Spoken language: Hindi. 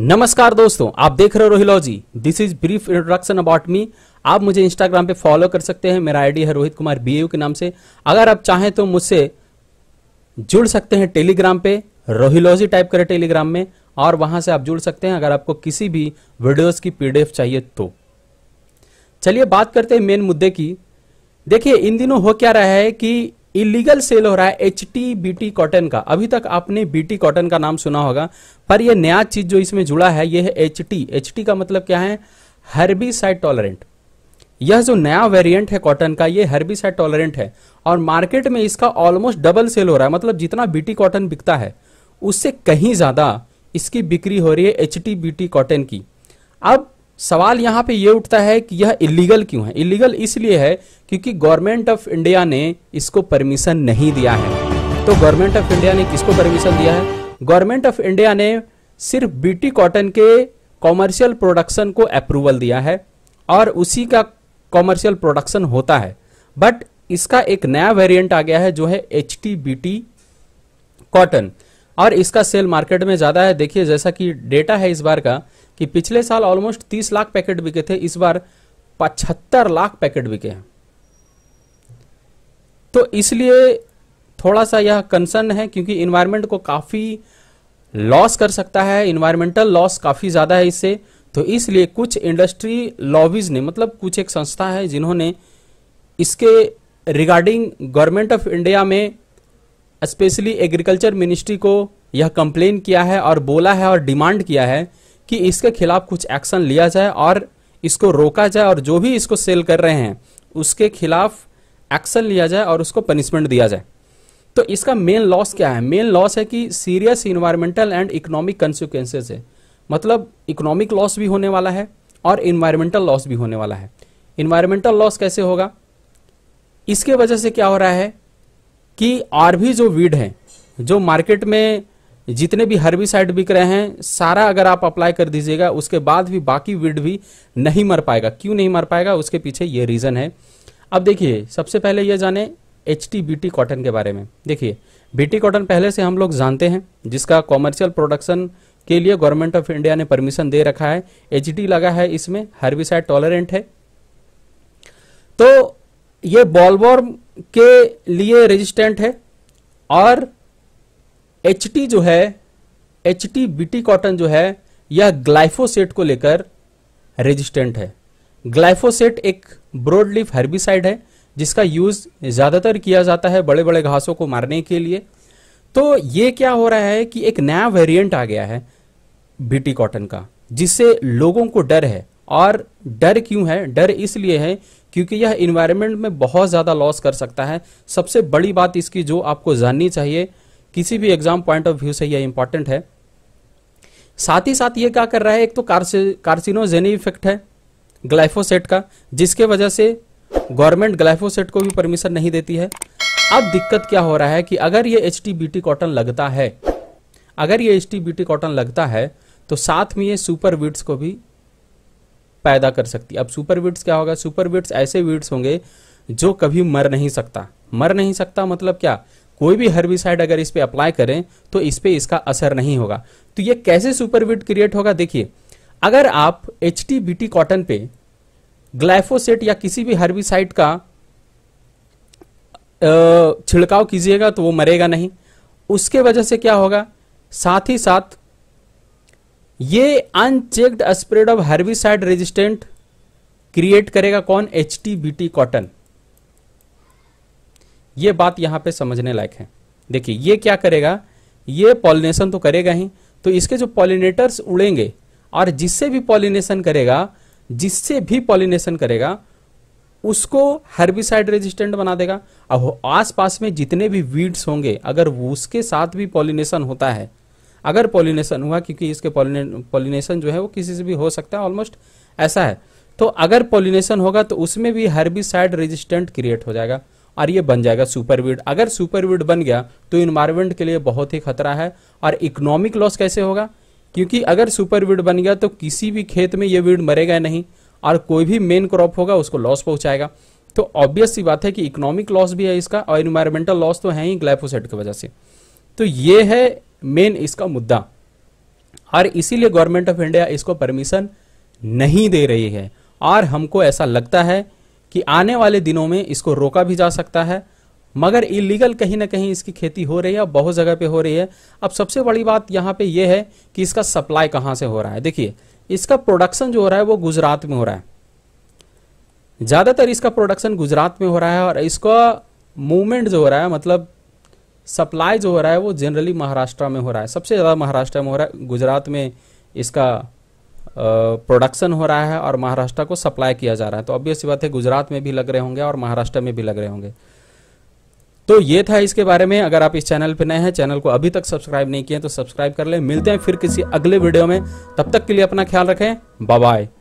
नमस्कार दोस्तों आप देख रहे हो रोहिलॉजी this is brief introduction about me आप मुझे इंस्टाग्राम पे फॉलो कर सकते हैं मेरा आईडी है रोहित कुमार बी के नाम से अगर आप चाहें तो मुझसे जुड़ सकते हैं टेलीग्राम पे रोहिलॉजी टाइप करें टेलीग्राम में और वहां से आप जुड़ सकते हैं अगर आपको किसी भी वीडियोस की पीडीएफ चाहिए तो चलिए बात करते हैं मेन मुद्दे की देखिए इन दिनों हो क्या रहा है कि इलीगल सेल हो रहा है H T B T cotton का अभी तक आपने बी टी कॉटन का नाम सुना होगा पर यह नया चीज जो इसमें जुड़ा है यह है एच टी एच टी का मतलब क्या है हर्बी साइड टॉलरेंट यह जो नया वेरिएंट है कॉटन का यह हर्बी साइड टॉलरेंट है और मार्केट में इसका ऑलमोस्ट डबल सेल हो रहा है मतलब जितना बीटी कॉटन बिकता है उससे कहीं ज्यादा इसकी बिक्री हो रही है H T B T cotton की अब सवाल यहाँ पे ये उठता है कि यह इलीगल क्यों है इलीगल इसलिए है क्योंकि गवर्नमेंट ऑफ इंडिया ने इसको परमिशन नहीं दिया है तो गवर्नमेंट ऑफ इंडिया ने किसको परमिशन दिया है गवर्नमेंट ऑफ इंडिया ने सिर्फ बीटी कॉटन के कॉमर्शियल प्रोडक्शन को अप्रूवल दिया है और उसी का कॉमर्शियल प्रोडक्शन होता है बट इसका एक नया वेरिएंट आ गया है जो है H T B T cotton और इसका सेल मार्केट में ज़्यादा है देखिए जैसा कि डेटा है इस बार का कि पिछले साल ऑलमोस्ट तीस लाख पैकेट बिके थे इस बार पचहत्तर लाख पैकेट बिके हैं तो इसलिए थोड़ा सा यह कंसर्न है क्योंकि इन्वायरमेंट को काफ़ी लॉस कर सकता है इन्वायरमेंटल लॉस काफ़ी ज़्यादा है इससे तो इसलिए कुछ इंडस्ट्री लॉबीज ने मतलब कुछ एक संस्था है जिन्होंने इसके रिगार्डिंग गवर्नमेंट ऑफ इंडिया में स्पेशली एग्रीकल्चर मिनिस्ट्री को यह कंप्लेन किया है और बोला है और डिमांड किया है कि इसके खिलाफ कुछ एक्शन लिया जाए और इसको रोका जाए और जो भी इसको सेल कर रहे हैं उसके खिलाफ एक्शन लिया जाए और उसको पनिशमेंट दिया जाए तो इसका मेन लॉस क्या है मेन लॉस है कि serious environmental and economic consequences है मतलब इकोनॉमिक लॉस भी होने वाला है और इन्वायरमेंटल लॉस भी होने वाला है इन्वायरमेंटल लॉस कैसे होगा इसके वजह से क्या हो रहा है कि और भी जो वीड है जो मार्केट में जितने भी हर्बिसाइड बिक रहे हैं सारा अगर आप अप्लाई कर दीजिएगा उसके बाद भी बाकी वीड भी नहीं मर पाएगा क्यों नहीं मर पाएगा उसके पीछे ये रीज़न है अब देखिए सबसे पहले ये जाने H T B T cotton के बारे में देखिए बीटी कॉटन पहले से हम लोग जानते हैं जिसका कॉमर्शियल प्रोडक्शन के लिए गवर्नमेंट ऑफ इंडिया ने परमिशन दे रखा है एच लगा है इसमें हर्बिसाइड टॉलरेंट है तो ये बॉलबॉर्म के लिए रेजिस्टेंट है और एच जो है एच टी कॉटन जो है यह ग्लाइफोसेट को लेकर रेजिस्टेंट है ग्लाइफोसेट एक ब्रॉडलीफ हर्बिसाइड है जिसका यूज ज्यादातर किया जाता है बड़े बड़े घासों को मारने के लिए तो यह क्या हो रहा है कि एक नया वेरिएंट आ गया है बीटी कॉटन का जिससे लोगों को डर है और डर क्यों है डर इसलिए है क्योंकि यह इन्वायरमेंट में बहुत ज़्यादा लॉस कर सकता है सबसे बड़ी बात इसकी जो आपको जाननी चाहिए किसी भी एग्जाम पॉइंट ऑफ व्यू से यह इंपॉर्टेंट है साथ ही साथ ये क्या कर रहा है एक तो कार्सिनोजेनी इफेक्ट है ग्लाइफोसेट का जिसके वजह से गवर्नमेंट ग्लाइफोसेट को भी परमिशन नहीं देती है अब दिक्कत क्या हो रहा है कि अगर ये एच कॉटन लगता है अगर ये एच कॉटन लगता है तो साथ में ये सुपर वीड्स को भी पैदा कर सकती है अब सुपर वीड्स क्या होगा सुपर वीड्स ऐसे वीड्स होंगे जो कभी मर नहीं सकता मर नहीं सकता मतलब क्या कोई भी हर्बिसाइड अगर इस पर अप्लाई करें तो इस पर इसका असर नहीं होगा तो ये कैसे सुपर वीड क्रिएट होगा देखिए अगर आप एच कॉटन पे ग्लाइफोसेट या किसी भी हर्बिसाइड का छिड़काव कीजिएगा तो वो मरेगा नहीं उसके वजह से क्या होगा साथ ही साथ ये unchecked spread of herbicide resistant create करेगा कौन एच टी कॉटन ये बात यहां पे समझने लायक है देखिए ये क्या करेगा ये पॉलिनेशन तो करेगा ही तो इसके जो पॉलिनेटर्स उड़ेंगे और जिससे भी पॉलिनेशन करेगा जिससे भी पॉलिनेशन करेगा उसको हर्बिसाइड रेजिस्टेंट बना देगा अब आसपास में जितने भी वीड्स होंगे अगर उसके साथ भी पॉलिनेशन होता है अगर पॉलिनेशन हुआ क्योंकि इसके पॉलिनेशन जो है वो किसी से भी हो सकता है ऑलमोस्ट ऐसा है तो अगर पॉलिनेशन होगा तो उसमें भी हर्बिसाइड रेजिस्टेंट क्रिएट हो जाएगा और ये बन जाएगा सुपरविड अगर सुपरविड बन गया तो इन्वायरमेंट के लिए बहुत ही खतरा है और इकोनॉमिक लॉस कैसे होगा क्योंकि अगर सुपरविड बन गया तो किसी भी खेत में ये वीड मरेगा नहीं और कोई भी मेन क्रॉप होगा उसको लॉस पहुंचाएगा तो ऑब्वियस सी बात है कि इकोनॉमिक लॉस भी है इसका और इन्वायरमेंटल लॉस तो है ही ग्लाइफोसाइड की वजह से तो ये है मेन इसका मुद्दा और इसीलिए गवर्नमेंट ऑफ इंडिया इसको परमिशन नहीं दे रही है और हमको ऐसा लगता है कि आने वाले दिनों में इसको रोका भी जा सकता है मगर इलीगल कहीं ना कहीं इसकी खेती हो रही है बहुत जगह पे हो रही है अब सबसे बड़ी बात यहाँ पे यह है कि इसका सप्लाई कहाँ से हो रहा है देखिए इसका प्रोडक्शन जो हो रहा है वो गुजरात में हो रहा है ज़्यादातर इसका प्रोडक्शन गुजरात में हो रहा है और इसका मूवमेंट जो हो रहा है मतलब सप्लाई जो हो रहा है वो जनरली महाराष्ट्र में हो रहा है सबसे ज़्यादा महाराष्ट्र में हो रहा है गुजरात में इसका प्रोडक्शन हो रहा है और महाराष्ट्र को सप्लाई किया जा रहा है तो ऑब्वियस बात है गुजरात में भी लग रहे होंगे और महाराष्ट्र में भी लग रहे होंगे तो ये था इसके बारे में अगर आप इस चैनल पर नए हैं चैनल को अभी तक सब्सक्राइब नहीं किए तो सब्सक्राइब कर लें मिलते हैं फिर किसी अगले वीडियो में तब तक के लिए अपना ख्याल रखें बाय